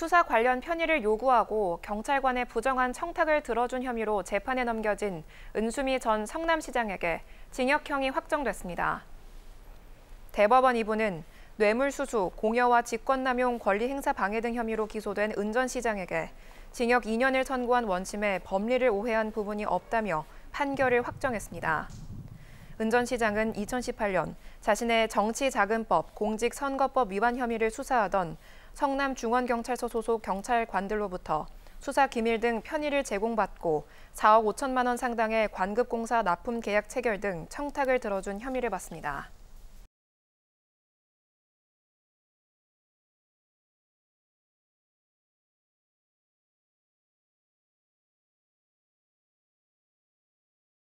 수사 관련 편의를 요구하고 경찰관의 부정한 청탁을 들어준 혐의로 재판에 넘겨진 은수미 전 성남시장에게 징역형이 확정됐습니다. 대법원 2부는 뇌물수수, 공여와 직권남용, 권리행사 방해 등 혐의로 기소된 은전 시장에게 징역 2년을 선고한 원심에 법리를 오해한 부분이 없다며 판결을 확정했습니다. 은전 시장은 2018년 자신의 정치자금법, 공직선거법 위반 혐의를 수사하던 성남 중원경찰서 소속 경찰관들로부터 수사 기밀 등 편의를 제공받고 4억 5천만 원 상당의 관급공사 납품 계약 체결 등 청탁을 들어준 혐의를 받습니다.